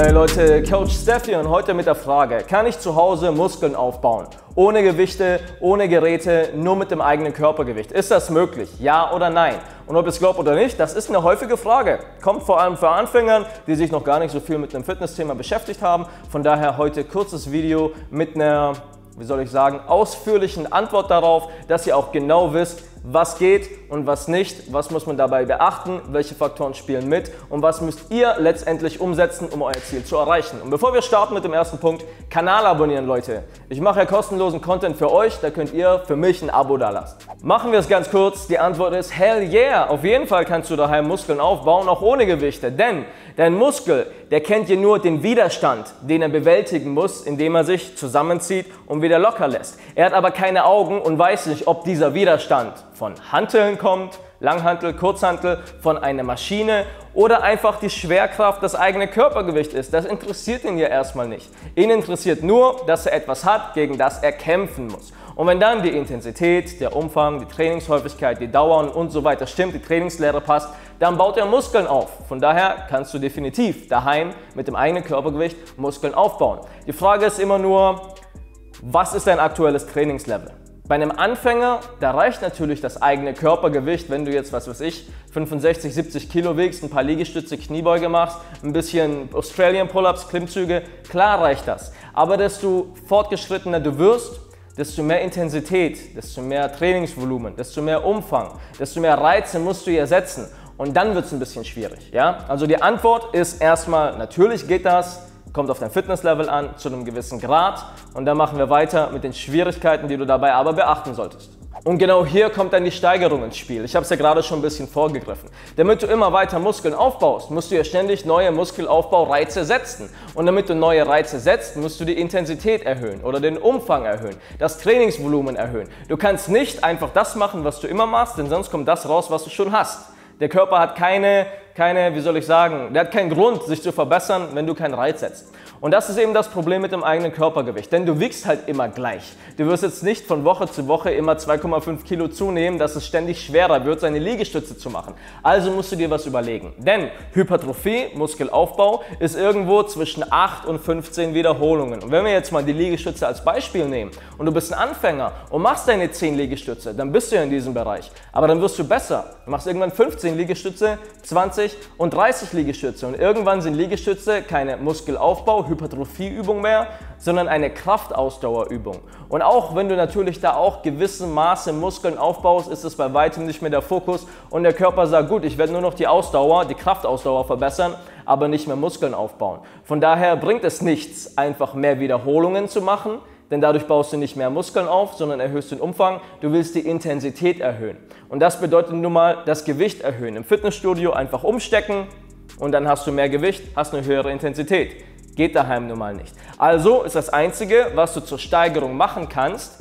Hey Leute, Coach Steffi und heute mit der Frage, kann ich zu Hause Muskeln aufbauen? Ohne Gewichte, ohne Geräte, nur mit dem eigenen Körpergewicht. Ist das möglich? Ja oder nein? Und ob ihr es glaubt oder nicht, das ist eine häufige Frage. Kommt vor allem für Anfängern, die sich noch gar nicht so viel mit einem Fitnessthema beschäftigt haben. Von daher heute kurzes Video mit einer, wie soll ich sagen, ausführlichen Antwort darauf, dass ihr auch genau wisst, was geht und was nicht, was muss man dabei beachten, welche Faktoren spielen mit und was müsst ihr letztendlich umsetzen, um euer Ziel zu erreichen. Und bevor wir starten mit dem ersten Punkt, Kanal abonnieren, Leute. Ich mache ja kostenlosen Content für euch, da könnt ihr für mich ein Abo dalassen. Machen wir es ganz kurz, die Antwort ist hell yeah. Auf jeden Fall kannst du daheim Muskeln aufbauen, auch ohne Gewichte, denn dein Muskel, der kennt ja nur den Widerstand, den er bewältigen muss, indem er sich zusammenzieht und wieder locker lässt. Er hat aber keine Augen und weiß nicht, ob dieser Widerstand von Hanteln kommt, Langhantel, Kurzhantel, von einer Maschine oder einfach die Schwerkraft das eigene Körpergewicht ist. Das interessiert ihn ja erstmal nicht. Ihn interessiert nur, dass er etwas hat, gegen das er kämpfen muss. Und wenn dann die Intensität, der Umfang, die Trainingshäufigkeit, die Dauer und so weiter stimmt, die Trainingslehre passt, dann baut er Muskeln auf. Von daher kannst du definitiv daheim mit dem eigenen Körpergewicht Muskeln aufbauen. Die Frage ist immer nur, was ist dein aktuelles Trainingslevel? Bei einem Anfänger, da reicht natürlich das eigene Körpergewicht, wenn du jetzt, was weiß ich, 65, 70 Kilo wiegst, ein paar Liegestütze, Kniebeuge machst, ein bisschen Australian Pull-Ups, Klimmzüge, klar reicht das. Aber desto fortgeschrittener du wirst, desto mehr Intensität, desto mehr Trainingsvolumen, desto mehr Umfang, desto mehr Reize musst du ersetzen. Und dann wird es ein bisschen schwierig. Ja? Also die Antwort ist erstmal, natürlich geht das, Kommt auf dein Fitnesslevel an, zu einem gewissen Grad. Und dann machen wir weiter mit den Schwierigkeiten, die du dabei aber beachten solltest. Und genau hier kommt dann die Steigerung ins Spiel. Ich habe es ja gerade schon ein bisschen vorgegriffen. Damit du immer weiter Muskeln aufbaust, musst du ja ständig neue Muskelaufbaureize setzen. Und damit du neue Reize setzt, musst du die Intensität erhöhen oder den Umfang erhöhen, das Trainingsvolumen erhöhen. Du kannst nicht einfach das machen, was du immer machst, denn sonst kommt das raus, was du schon hast. Der Körper hat keine, keine, wie soll ich sagen, der hat keinen Grund, sich zu verbessern, wenn du keinen Reiz setzt. Und das ist eben das Problem mit dem eigenen Körpergewicht, denn du wiegst halt immer gleich. Du wirst jetzt nicht von Woche zu Woche immer 2,5 Kilo zunehmen, dass es ständig schwerer wird, seine Liegestütze zu machen. Also musst du dir was überlegen, denn Hypertrophie, Muskelaufbau, ist irgendwo zwischen 8 und 15 Wiederholungen. Und wenn wir jetzt mal die Liegestütze als Beispiel nehmen und du bist ein Anfänger und machst deine 10 Liegestütze, dann bist du ja in diesem Bereich. Aber dann wirst du besser. Du machst irgendwann 15 Liegestütze, 20 und 30 Liegestütze. Und irgendwann sind Liegestütze keine Muskelaufbau, Hypertrophieübung mehr, sondern eine Kraftausdauerübung. Und auch wenn du natürlich da auch gewissen Maße Muskeln aufbaust, ist es bei weitem nicht mehr der Fokus und der Körper sagt, gut, ich werde nur noch die Ausdauer, die Kraftausdauer verbessern, aber nicht mehr Muskeln aufbauen. Von daher bringt es nichts, einfach mehr Wiederholungen zu machen, denn dadurch baust du nicht mehr Muskeln auf, sondern erhöhst den Umfang. Du willst die Intensität erhöhen. Und das bedeutet nun mal das Gewicht erhöhen. Im Fitnessstudio einfach umstecken und dann hast du mehr Gewicht, hast eine höhere Intensität. Geht daheim nun mal nicht. Also ist das Einzige, was du zur Steigerung machen kannst,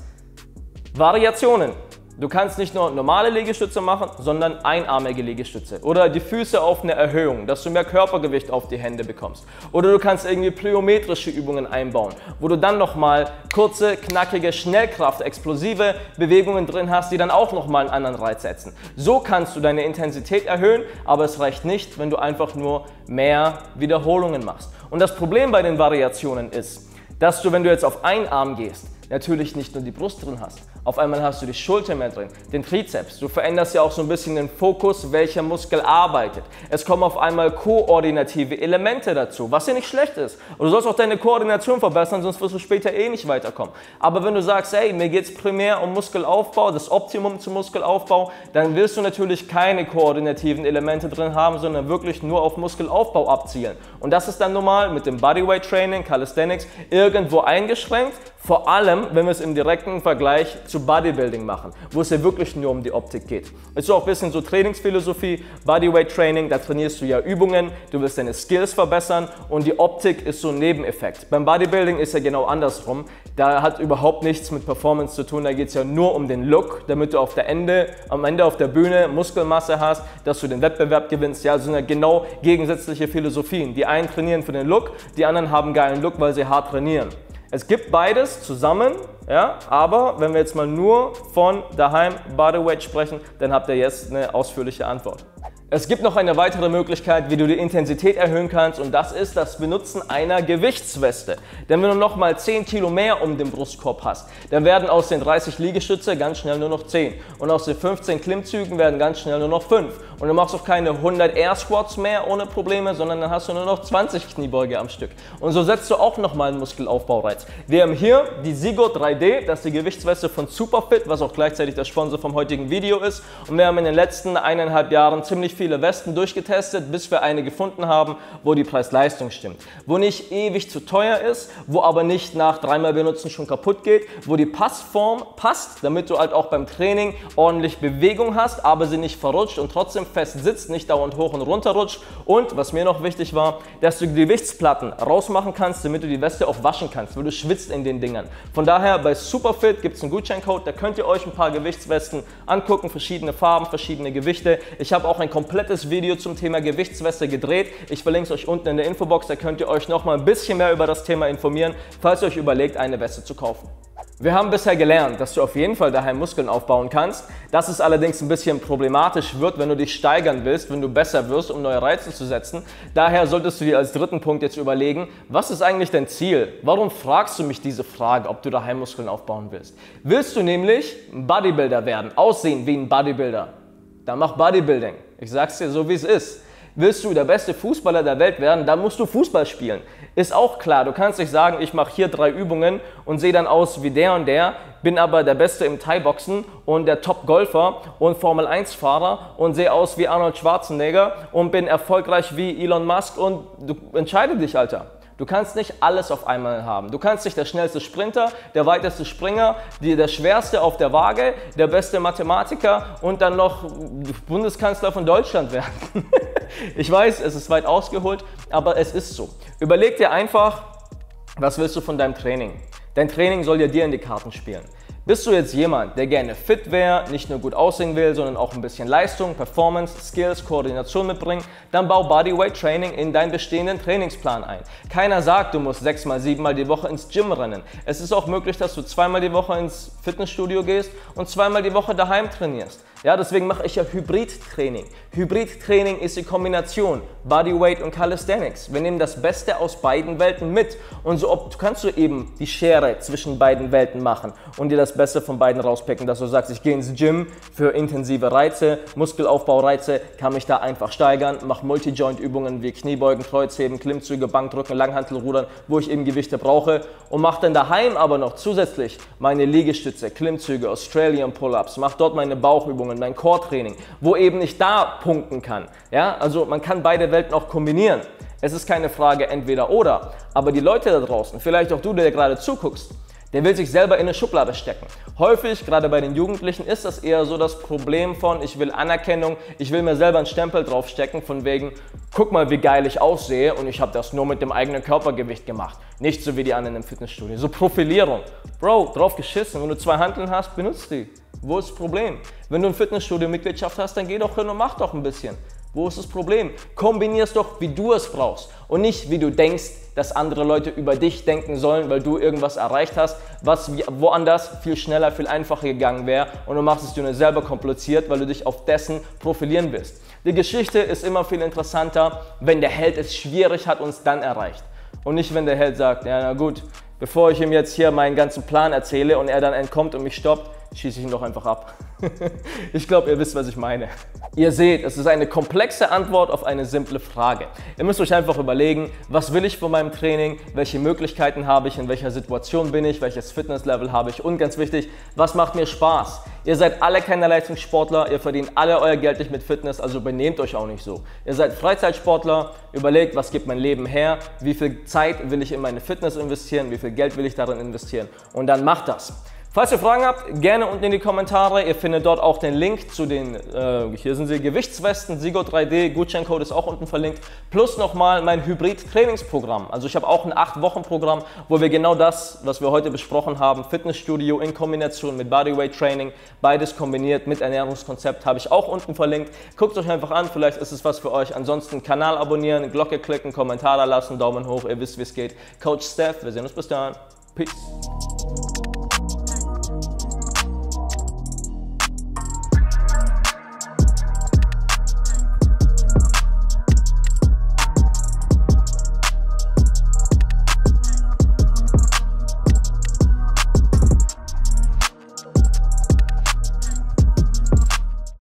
Variationen. Du kannst nicht nur normale Liegestütze machen, sondern einarmige Liegestütze oder die Füße auf eine Erhöhung, dass du mehr Körpergewicht auf die Hände bekommst. Oder du kannst irgendwie plyometrische Übungen einbauen, wo du dann nochmal kurze, knackige Schnellkraft, explosive Bewegungen drin hast, die dann auch nochmal einen anderen Reiz setzen. So kannst du deine Intensität erhöhen, aber es reicht nicht, wenn du einfach nur mehr Wiederholungen machst. Und das Problem bei den Variationen ist, dass du, wenn du jetzt auf einen Arm gehst, natürlich nicht nur die Brust drin hast. Auf einmal hast du die Schulter mehr drin, den Trizeps. Du veränderst ja auch so ein bisschen den Fokus, welcher Muskel arbeitet. Es kommen auf einmal koordinative Elemente dazu, was ja nicht schlecht ist. Und du sollst auch deine Koordination verbessern, sonst wirst du später eh nicht weiterkommen. Aber wenn du sagst, hey, mir geht es primär um Muskelaufbau, das Optimum zum Muskelaufbau, dann wirst du natürlich keine koordinativen Elemente drin haben, sondern wirklich nur auf Muskelaufbau abzielen. Und das ist dann normal mit dem Bodyweight Training, Calisthenics, irgendwo eingeschränkt, vor allem, wenn wir es im direkten Vergleich zu Bodybuilding machen, wo es ja wirklich nur um die Optik geht. Es ist auch ein bisschen so Trainingsphilosophie, Bodyweight Training, da trainierst du ja Übungen, du willst deine Skills verbessern und die Optik ist so ein Nebeneffekt. Beim Bodybuilding ist ja genau andersrum. Da hat überhaupt nichts mit Performance zu tun, da geht es ja nur um den Look, damit du auf der Ende, am Ende auf der Bühne Muskelmasse hast, dass du den Wettbewerb gewinnst. Ja, das sind ja genau gegensätzliche Philosophien. Die einen trainieren für den Look, die anderen haben geilen Look, weil sie hart trainieren. Es gibt beides zusammen, ja, aber wenn wir jetzt mal nur von daheim Bodyweight sprechen, dann habt ihr jetzt eine ausführliche Antwort. Es gibt noch eine weitere Möglichkeit, wie du die Intensität erhöhen kannst und das ist das Benutzen einer Gewichtsweste. Denn wenn du nochmal 10 Kilo mehr um den Brustkorb hast, dann werden aus den 30 Liegestütze ganz schnell nur noch 10 und aus den 15 Klimmzügen werden ganz schnell nur noch 5 und du machst auch keine 100 Air Squats mehr ohne Probleme, sondern dann hast du nur noch 20 Kniebeuge am Stück. Und so setzt du auch nochmal einen Muskelaufbaureiz. Wir haben hier die Sigo 3D, das ist die Gewichtsweste von Superfit, was auch gleichzeitig der Sponsor vom heutigen Video ist und wir haben in den letzten eineinhalb Jahren ziemlich viele Westen durchgetestet, bis wir eine gefunden haben, wo die Preis-Leistung stimmt. Wo nicht ewig zu teuer ist, wo aber nicht nach dreimal benutzen schon kaputt geht, wo die Passform passt, damit du halt auch beim Training ordentlich Bewegung hast, aber sie nicht verrutscht und trotzdem fest sitzt, nicht dauernd hoch und runter rutscht. Und was mir noch wichtig war, dass du die Gewichtsplatten rausmachen kannst, damit du die Weste auch waschen kannst, weil du schwitzt in den Dingern. Von daher bei Superfit gibt es einen Gutscheincode, da könnt ihr euch ein paar Gewichtswesten angucken, verschiedene Farben, verschiedene Gewichte. Ich habe auch ein komplett komplettes Video zum Thema Gewichtsweste gedreht. Ich verlinke es euch unten in der Infobox, da könnt ihr euch nochmal ein bisschen mehr über das Thema informieren, falls ihr euch überlegt, eine Weste zu kaufen. Wir haben bisher gelernt, dass du auf jeden Fall daheim Muskeln aufbauen kannst, dass es allerdings ein bisschen problematisch wird, wenn du dich steigern willst, wenn du besser wirst, um neue Reize zu setzen. Daher solltest du dir als dritten Punkt jetzt überlegen, was ist eigentlich dein Ziel? Warum fragst du mich diese Frage, ob du daheim Muskeln aufbauen willst? Willst du nämlich Bodybuilder werden, aussehen wie ein Bodybuilder? Dann mach Bodybuilding. Ich sag's dir so, wie es ist. Willst du der beste Fußballer der Welt werden, dann musst du Fußball spielen. Ist auch klar, du kannst nicht sagen, ich mache hier drei Übungen und sehe dann aus wie der und der, bin aber der Beste im Thai-Boxen und der Top-Golfer und Formel-1-Fahrer und sehe aus wie Arnold Schwarzenegger und bin erfolgreich wie Elon Musk und du entscheide dich, Alter. Du kannst nicht alles auf einmal haben. Du kannst nicht der schnellste Sprinter, der weiteste Springer, die, der schwerste auf der Waage, der beste Mathematiker und dann noch Bundeskanzler von Deutschland werden. ich weiß, es ist weit ausgeholt, aber es ist so. Überleg dir einfach, was willst du von deinem Training? Dein Training soll ja dir in die Karten spielen. Bist du jetzt jemand, der gerne fit wäre, nicht nur gut aussehen will, sondern auch ein bisschen Leistung, Performance, Skills, Koordination mitbringt, dann bau Bodyweight Training in deinen bestehenden Trainingsplan ein. Keiner sagt, du musst sechsmal, siebenmal die Woche ins Gym rennen. Es ist auch möglich, dass du zweimal die Woche ins Fitnessstudio gehst und zweimal die Woche daheim trainierst. Ja, deswegen mache ich ja Hybrid-Training. Hybrid-Training ist die Kombination Bodyweight und Calisthenics. Wir nehmen das Beste aus beiden Welten mit und so ob, kannst du eben die Schere zwischen beiden Welten machen und dir das Beste von beiden rauspicken, dass du sagst, ich gehe ins Gym für intensive Reize, Muskelaufbaureize, kann mich da einfach steigern, mache Multi-Joint-Übungen wie Kniebeugen, Kreuzheben, Klimmzüge, Bankdrücken, Langhantelrudern, wo ich eben Gewichte brauche und mache dann daheim aber noch zusätzlich meine Liegestütze, Klimmzüge, Australian Pull-Ups, mache dort meine Bauchübungen, Übungen, mein Core-Training, wo eben ich da punkten kann. Ja, also man kann beide Welten auch kombinieren. Es ist keine Frage entweder oder, aber die Leute da draußen, vielleicht auch du, der gerade zuguckst, der will sich selber in eine Schublade stecken. Häufig, gerade bei den Jugendlichen, ist das eher so das Problem von, ich will Anerkennung, ich will mir selber einen Stempel draufstecken, von wegen, guck mal, wie geil ich aussehe und ich habe das nur mit dem eigenen Körpergewicht gemacht. Nicht so wie die anderen im Fitnessstudio. So Profilierung. Bro, drauf geschissen. Wenn du zwei Handeln hast, benutzt die. Wo ist das Problem? Wenn du ein Fitnessstudio-Mitgliedschaft hast, dann geh doch hin und mach doch ein bisschen. Wo ist das Problem? Kombinier es doch, wie du es brauchst und nicht, wie du denkst, dass andere Leute über dich denken sollen, weil du irgendwas erreicht hast, was woanders viel schneller, viel einfacher gegangen wäre und du machst es dir nur selber kompliziert, weil du dich auf dessen profilieren willst. Die Geschichte ist immer viel interessanter, wenn der Held es schwierig hat und es dann erreicht. Und nicht, wenn der Held sagt, ja na gut, bevor ich ihm jetzt hier meinen ganzen Plan erzähle und er dann entkommt und mich stoppt, schieße ich ihn doch einfach ab. ich glaube, ihr wisst, was ich meine. Ihr seht, es ist eine komplexe Antwort auf eine simple Frage. Ihr müsst euch einfach überlegen, was will ich von meinem Training, welche Möglichkeiten habe ich, in welcher Situation bin ich, welches Fitnesslevel habe ich und ganz wichtig, was macht mir Spaß? Ihr seid alle keine Leistungssportler, ihr verdient alle euer Geld nicht mit Fitness, also benehmt euch auch nicht so. Ihr seid Freizeitsportler, überlegt, was gibt mein Leben her, wie viel Zeit will ich in meine Fitness investieren, wie viel Geld will ich darin investieren und dann macht das. Falls ihr Fragen habt, gerne unten in die Kommentare. Ihr findet dort auch den Link zu den, äh, hier sind sie, Gewichtswesten, Sigo 3D, Gutscheincode ist auch unten verlinkt. Plus nochmal mein Hybrid-Trainingsprogramm. Also ich habe auch ein 8-Wochen-Programm, wo wir genau das, was wir heute besprochen haben, Fitnessstudio in Kombination mit Bodyweight-Training, beides kombiniert mit Ernährungskonzept, habe ich auch unten verlinkt. Guckt euch einfach an, vielleicht ist es was für euch. Ansonsten Kanal abonnieren, Glocke klicken, Kommentare lassen, Daumen hoch, ihr wisst, wie es geht. Coach Steph, wir sehen uns bis dann. Peace.